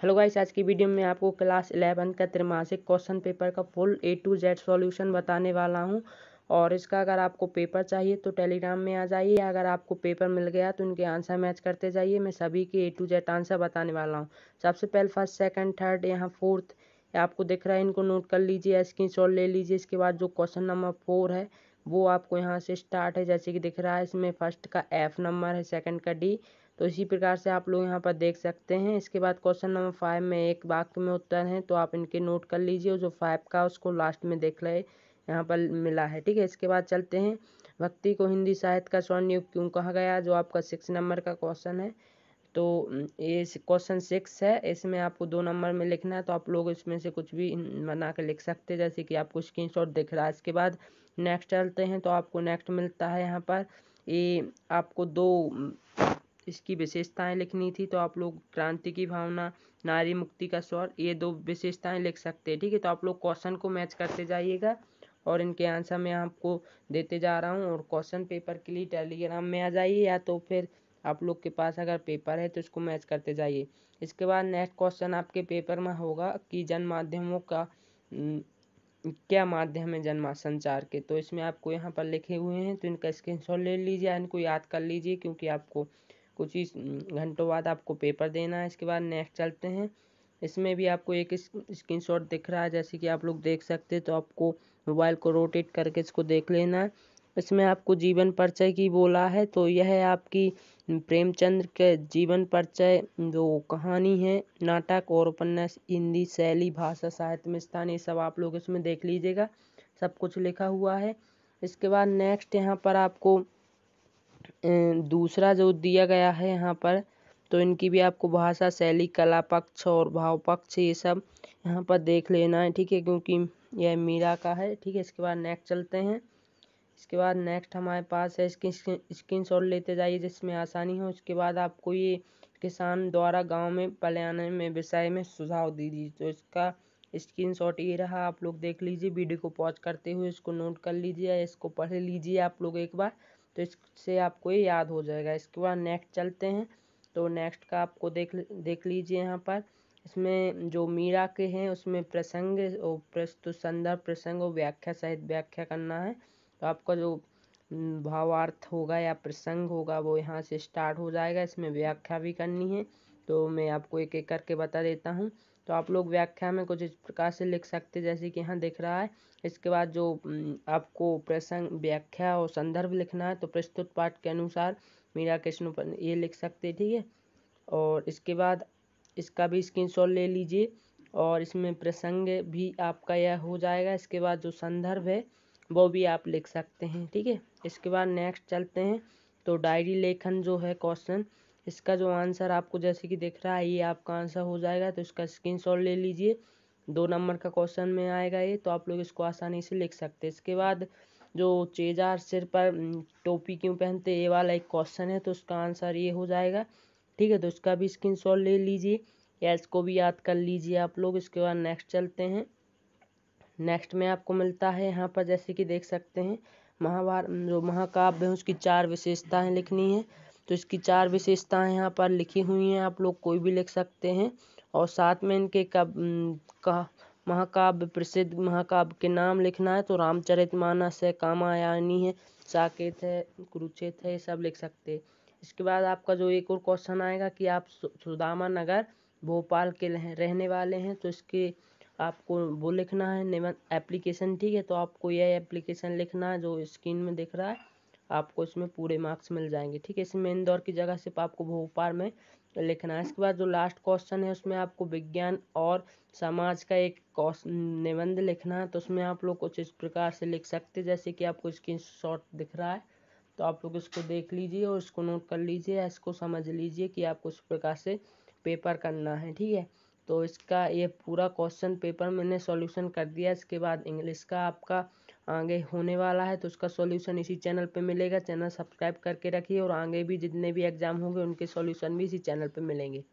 hello guys आज की video में आपको क्लास इलेवन का त्रिमासिक क्वेश्चन पेपर का full A to Z solution बताने वाला हूं और इसका अगर आपको पेपर चाहिए तो टेलीग्राम में आ जाइए अगर आपको पेपर मिल गया तो उनके आंसर मैच करते जाइए मैं सभी के ए टू जेड आंसर बताने वाला हूँ सबसे पहले फर्स्ट सेकेंड थर्ड यहाँ फोर्थ आपको दिख रहा है इनको नोट कर लीजिए स्क्रीन ले लीजिए इसके बाद जो क्वेश्चन नंबर फोर है वो आपको यहाँ से स्टार्ट है जैसे कि दिख रहा है इसमें फर्स्ट का एफ नंबर है सेकंड का डी तो इसी प्रकार से आप लोग यहाँ पर देख सकते हैं इसके बाद क्वेश्चन नंबर फाइव में एक वाक्य में उत्तर है तो आप इनके नोट कर लीजिए जो फाइव का उसको लास्ट में देख ले यहाँ पर मिला है ठीक है इसके बाद चलते हैं भक्ति को हिंदी साहित्य का स्वर्णयुग क्यों कहा गया जो आपका सिक्स नंबर का क्वेश्चन है तो ये क्वेश्चन सिक्स है इसमें आपको दो नंबर में लिखना है तो आप लोग इसमें से कुछ भी बना कर लिख सकते हैं जैसे कि आपको स्क्रीन शॉट दिख रहा है इसके बाद नेक्स्ट चलते हैं तो आपको नेक्स्ट मिलता है यहाँ पर ये आपको दो इसकी विशेषताएं लिखनी थी तो आप लोग क्रांति की भावना नारी मुक्ति का स्वर ये दो विशेषताएं लिख सकते हैं ठीक है तो आप लोग क्वेश्चन को मैच करते जाइएगा और इनके आंसर मैं आपको देते जा रहा हूँ और क्वेश्चन पेपर के लिए टेलीग्राम में आ जाइए या तो फिर आप लोग के पास अगर पेपर है तो इसको मैच करते जाइए इसके बाद नेक्स्ट क्वेश्चन आपके पेपर में होगा कि जन माध्यमों का क्या माध्यम है जन संचार के तो इसमें आपको यहाँ पर लिखे हुए हैं तो इनका स्क्रीनशॉट ले लीजिए इनको याद कर लीजिए क्योंकि आपको कुछ ही घंटों बाद आपको पेपर देना है इसके बाद नेक्स्ट चलते हैं इसमें भी आपको एक शॉट दिख रहा है जैसे कि आप लोग देख सकते हैं तो आपको मोबाइल को रोटेट करके इसको देख लेना है इसमें आपको जीवन परिचय की बोला है तो यह आपकी प्रेमचंद्र के जीवन परिचय जो कहानी है नाटक और उपन्यास हिंदी शैली भाषा साहित्य में स्थान ये सब आप लोग इसमें देख लीजिएगा सब कुछ लिखा हुआ है इसके बाद नेक्स्ट यहाँ पर आपको दूसरा जो दिया गया है यहाँ पर तो इनकी भी आपको भाषा शैली कला पक्ष और भाव पक्ष ये सब यहाँ पर देख लेना है ठीक है क्योंकि यह मीरा का है ठीक है इसके बाद नेक्स्ट चलते हैं इसके बाद नेक्स्ट हमारे पास है इसकी शॉट लेते जाइए जिसमें आसानी हो उसके बाद आपको ये किसान द्वारा गांव में पलायन में विषय में सुझाव दीजिए तो इसका स्क्रीन शॉट ये रहा आप लोग देख लीजिए वीडियो को पॉज करते हुए इसको नोट कर लीजिए या इसको पढ़ लीजिए आप लोग एक बार तो इससे आपको ये याद हो जाएगा इसके बाद नेक्स्ट चलते हैं तो नेक्स्ट का आपको देख देख लीजिए यहाँ पर इसमें जो मीरा के हैं उसमें प्रसंग और प्रस्तुत संदर्भ प्रसंग और व्याख्या सहित व्याख्या करना है तो आपका जो भावार्थ होगा या प्रसंग होगा वो यहाँ से स्टार्ट हो जाएगा इसमें व्याख्या भी करनी है तो मैं आपको एक एक करके बता देता हूँ तो आप लोग व्याख्या में कुछ इस प्रकार से लिख सकते जैसे कि यहाँ दिख रहा है इसके बाद जो आपको प्रसंग व्याख्या और संदर्भ लिखना है तो प्रस्तुत पाठ के अनुसार मीरा कृष्ण ये लिख सकते ठीक है और इसके बाद इसका भी स्क्रीन ले लीजिए और इसमें प्रसंग भी आपका यह हो जाएगा इसके बाद जो संदर्भ है वो भी आप लिख सकते हैं ठीक है इसके बाद नेक्स्ट चलते हैं तो डायरी लेखन जो है क्वेश्चन इसका जो आंसर आपको जैसे कि दिख रहा है ये आपका आंसर हो जाएगा तो इसका स्क्रीन ले लीजिए दो नंबर का क्वेश्चन में आएगा ये तो आप लोग इसको आसानी से लिख सकते हैं इसके बाद जो चेजार सिर पर टोपी क्यों पहनते ये वाला एक क्वेश्चन है तो उसका आंसर ये हो जाएगा ठीक है तो इसका भी स्क्रीन ले लीजिए या इसको भी याद कर लीजिए आप लोग इसके बाद नेक्स्ट चलते हैं नेक्स्ट में आपको मिलता है यहाँ पर जैसे कि देख सकते हैं महावार जो महाकाव्य है उसकी चार विशेषताएं लिखनी है तो इसकी चार विशेषताएं यहाँ पर लिखी हुई हैं आप लोग कोई भी लिख सकते हैं और साथ में इनके कब का महाकाव्य प्रसिद्ध महाकाव्य के नाम लिखना है तो रामचरितमानस है कामायानी है साकेत है कुरुक्षेत्र है ये सब लिख सकते हैं इसके बाद आपका जो एक और क्वेश्चन आएगा कि आप सुदामा नगर भोपाल के रहने वाले हैं तो इसके आपको वो लिखना है निबंध एप्लीकेशन ठीक है तो आपको यह एप्लीकेशन लिखना है जो स्क्रीन में दिख रहा है आपको इसमें पूरे मार्क्स मिल जाएंगे ठीक है इसमें इंदौर की जगह सिर्फ आपको भोपाल में लिखना है इसके बाद जो लास्ट क्वेश्चन है उसमें आपको विज्ञान और समाज का एक निबंध लिखना है तो उसमें आप लोग कुछ इस प्रकार से लिख सकते जैसे कि आपको स्क्रीन शॉट दिख रहा है तो आप लोग इसको देख लीजिए और इसको नोट कर लीजिए इसको समझ लीजिए कि आपको इस प्रकार से पेपर करना है ठीक है तो इसका ये पूरा क्वेश्चन पेपर मैंने सॉल्यूशन कर दिया इसके बाद इंग्लिश का आपका आगे होने वाला है तो उसका सॉल्यूशन इसी चैनल पे मिलेगा चैनल सब्सक्राइब करके रखिए और आगे भी जितने भी एग्जाम होंगे उनके सॉल्यूशन भी इसी चैनल पे मिलेंगे